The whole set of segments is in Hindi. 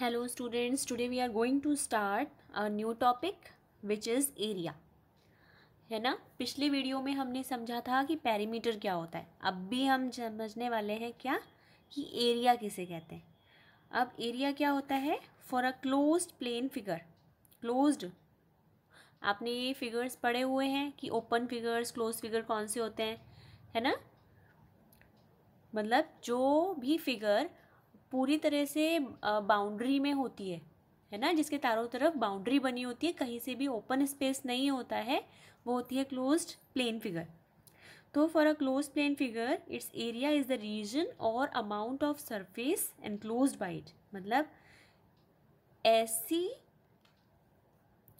hello students today we are going to start a new topic which is area है ना पिछले वीडियो में हमने समझा था कि पैरीमीटर क्या होता है अब भी हम समझने वाले हैं क्या कि एरिया किसे कहते हैं अब एरिया क्या होता है for a closed plane figure closed आपने ये फिगर्स पढ़े हुए हैं कि ओपन फिगर्स क्लोज फिगर कौन से होते हैं है ना मतलब जो भी फिगर पूरी तरह से बाउंड्री में होती है है ना जिसके चारों तरफ बाउंड्री बनी होती है कहीं से भी ओपन स्पेस नहीं होता है वो होती है क्लोज्ड प्लेन फिगर तो for a close plane figure its area is the region और amount of surface enclose by it मतलब ऐसी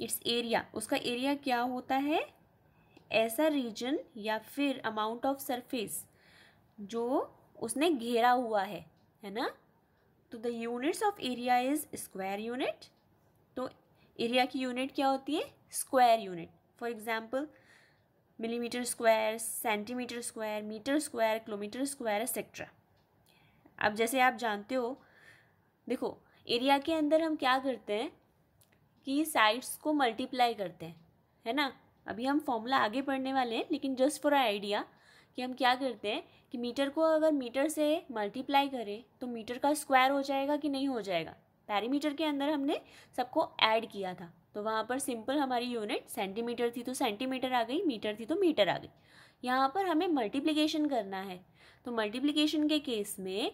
इट्स एरिया उसका एरिया क्या होता है ऐसा रीजन या फिर अमाउंट ऑफ सरफेस जो उसने घेरा हुआ है है ना तो the units of area is square unit तो एरिया की यूनिट क्या होती है square unit for example millimetre square centimetre square metre square kilometre square etcetera अब जैसे आप जानते हो देखो एरिया के अंदर हम क्या करते हैं कि साइड्स को मल्टीप्लाई करते हैं है ना अभी हम फॉर्मूला आगे पढ़ने वाले हैं लेकिन जस्ट फॉर आइडिया कि हम क्या करते हैं कि मीटर को अगर मीटर से मल्टीप्लाई करें तो मीटर का स्क्वायर हो जाएगा कि नहीं हो जाएगा पैरीमीटर के अंदर हमने सबको ऐड किया था तो वहाँ पर सिंपल हमारी यूनिट सेंटीमीटर थी तो सेंटीमीटर आ गई मीटर थी तो मीटर आ गई यहाँ पर हमें मल्टीप्लिकेशन करना है तो मल्टीप्लिकेशन के केस में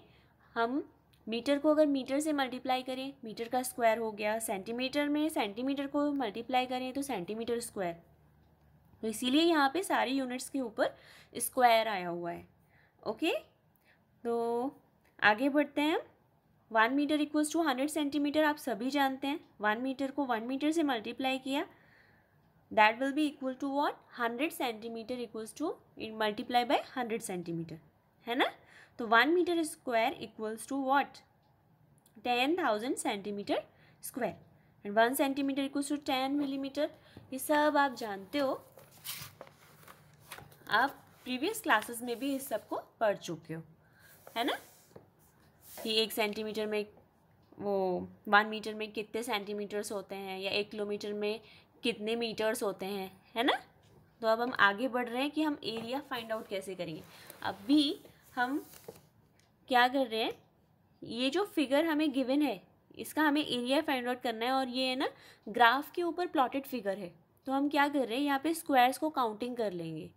हम मीटर को अगर मीटर से मल्टीप्लाई करें मीटर का स्क्वायर हो गया सेंटीमीटर में सेंटीमीटर को मल्टीप्लाई करें तो सेंटीमीटर स्क्वायर तो इसीलिए यहाँ पे सारी यूनिट्स के ऊपर स्क्वायर आया हुआ है ओके तो आगे बढ़ते हैं हम one metre equals to hundred centimetre आप सभी जानते हैं वन मीटर को वन मीटर से मल्टीप्लाई किया that will be equal to what hundred centimetre equals to multiply by hundred centimetre है ना तो one metre square equals to what ten thousand centimetre square and one centimetre equals to ten millimetre ये सब आप जानते हो आप प्रीवियस क्लासेस में भी इस सब को पढ़ चुके हो है ना कि एक सेंटीमीटर में वो वन मीटर में कितने सेंटीमीटर्स होते हैं या एक किलोमीटर में कितने मीटर्स होते हैं है ना तो अब हम आगे बढ़ रहे हैं कि हम एरिया फाइंड आउट कैसे करेंगे अभी हम क्या कर रहे हैं ये जो फिगर हमें गिवन है इसका हमें एरिया फाइंड आउट करना है और ये है ना ग्राफ के ऊपर प्लॉटेड फिगर है तो हम क्या कर रहे हैं यहाँ पे स्क्वायर्स को काउंटिंग कर लेंगे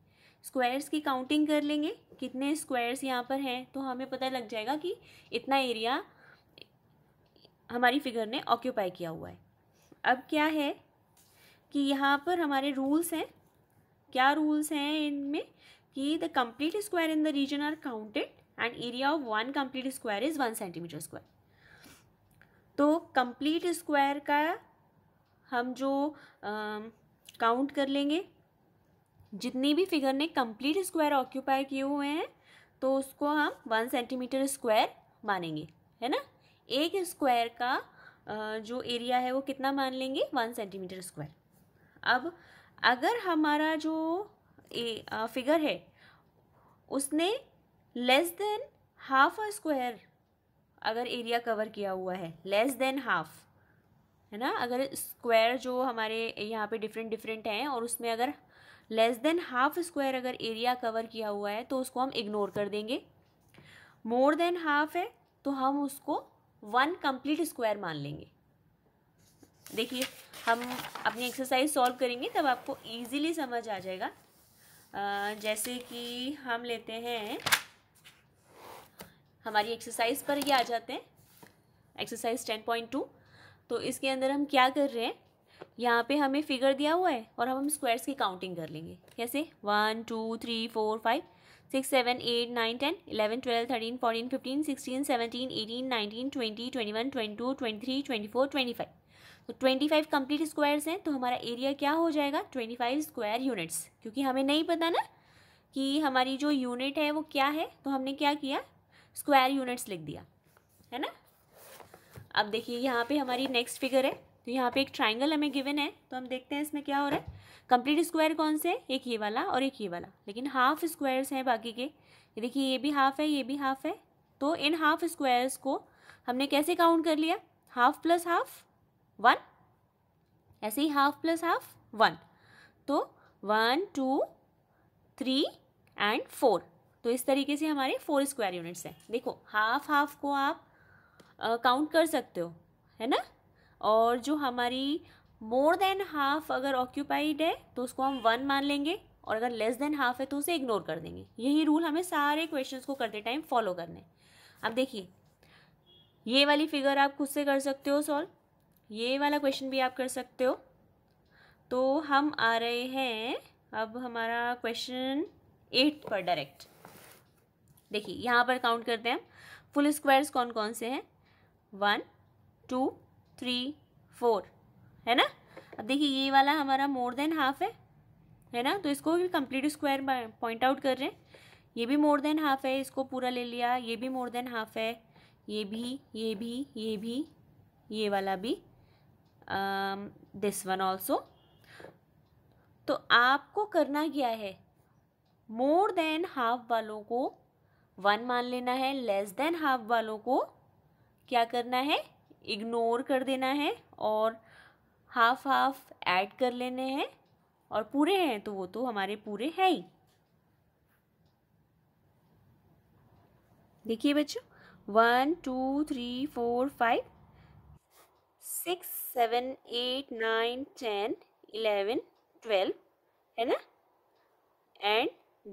स्क्वायर्स की काउंटिंग कर लेंगे कितने स्क्वायर्स यहाँ पर हैं तो हमें पता लग जाएगा कि इतना एरिया हमारी फिगर ने ऑक्यूपाई किया हुआ है अब क्या है कि यहाँ पर हमारे रूल्स हैं क्या रूल्स हैं इनमें कि the complete square in the region are counted and area of one complete square is one centimetre square तो कम्प्लीट स्क्वायर का हम जो काउंट कर लेंगे जितनी भी फिगर ने कंप्लीट स्क्वायर ऑक्यूपाई किए हुए हैं तो उसको हम वन सेंटीमीटर स्क्वायर मानेंगे है ना एक स्क्वायर का जो एरिया है वो कितना मान लेंगे वन सेंटीमीटर स्क्वायर अब अगर हमारा जो ए, आ, फिगर है उसने less than half a square अगर एरिया कवर किया हुआ है लेस देन हाफ है ना अगर स्क्वायर जो हमारे यहाँ पे डिफरेंट डिफरेंट हैं और उसमें अगर लेस देन हाफ स्क्वायर अगर एरिया कवर किया हुआ है तो उसको हम इग्नोर कर देंगे मोर देन हाफ है तो हम उसको वन कंप्लीट स्क्वायर मान लेंगे देखिए हम अपनी एक्सरसाइज सॉल्व करेंगे तब आपको इजीली समझ आ जाएगा जैसे कि हम लेते हैं हमारी एक्सरसाइज पर ये आ जाते हैं एक्सरसाइज टेन पॉइंट टू तो इसके अंदर हम क्या कर रहे हैं यहाँ पे हमें फिगर दिया हुआ है और हम स्क्वायर्स की काउंटिंग कर लेंगे कैसे one two three four five six seven eight nine ten eleven twelve thirteen fourteen fifteen sixteen seventeen eighteen nineteen twenty twenty one twenty two twenty three twenty four twenty five तो ट्वेंटी फाइव कंप्लीट स्क्वायर्स हैं तो हमारा एरिया क्या हो जाएगा ट्वेंटी फाइव स्क्वायर यूनिट्स क्योंकि हमें नहीं पता ना कि हमारी जो यूनिट है वो क्या है तो हमने क्या किया स्क्वायर यूनिट्स लिख दिया है ना अब देखिए यहाँ पे हमारी नेक्स्ट फिगर है तो यहाँ पे एक ट्राइंगल हमें गिवन है तो हम देखते हैं इसमें क्या हो रहा है कंप्लीट स्क्वायर कौन से एक ये वाला और एक ये वाला लेकिन हाफ स्क्वायर्स हैं बाकी के ये देखिए ये भी हाफ है ये भी हाफ है तो इन हाफ स्क्वायर्स को हमने कैसे काउंट कर लिया हाफ प्लस हाफ वन ऐसे ही हाफ प्लस हाफ वन तो one two three and four तो इस तरीके से हमारे फोर स्क्वायर यूनिट्स हैं देखो हाफ हाफ को आप काउंट uh, कर सकते हो है ना और जो हमारी मोर देन हाफ अगर ऑक्यूपाइड है तो उसको हम वन मान लेंगे और अगर लेस देन हाफ है तो उसे इग्नोर कर देंगे यही रूल हमें सारे क्वेश्चन को करते टाइम फॉलो करना है अब देखिए ये वाली फिगर आप खुद से कर सकते हो सॉल्व ये वाला क्वेश्चन भी आप कर सकते हो तो हम आ रहे हैं अब हमारा क्वेश्चन एट पर डायरेक्ट देखिए यहाँ पर काउंट करते हैं हम फुल स्क्वायर्स कौन कौन से हैं वन टू थ्री फोर है ना अब देखिए ये वाला हमारा मोर देन हाफ है है ना तो इसको भी कंप्लीट स्क्वायर पॉइंट आउट कर रहे हैं ये भी मोर देन हाफ है इसको पूरा ले लिया ये भी मोर देन हाफ है ये भी ये भी ये भी ये वाला भी दिस वन ऑल्सो तो आपको करना क्या है मोर देन हाफ वालों को वन मान लेना है लेस देन हाफ वालों को क्या करना है इग्नोर कर देना है और हाफ हाफ ऐड कर लेने हैं और पूरे हैं तो वो तो हमारे पूरे हैं ही देखिए बच्चों one two three four five six seven eight nine ten eleven twelve है ना एंड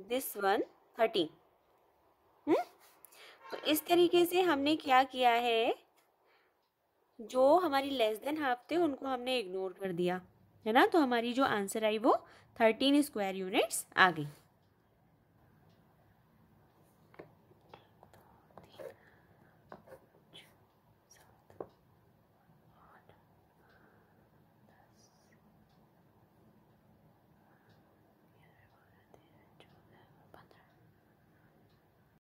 दिस वन थर्टीन तो इस तरीके से हमने क्या किया है जो हमारी लेस देन हाफ थे उनको हमने इग्नोर कर दिया है ना तो हमारी जो आंसर आई वो थर्टीन स्क्वायर यूनिट्स आ गई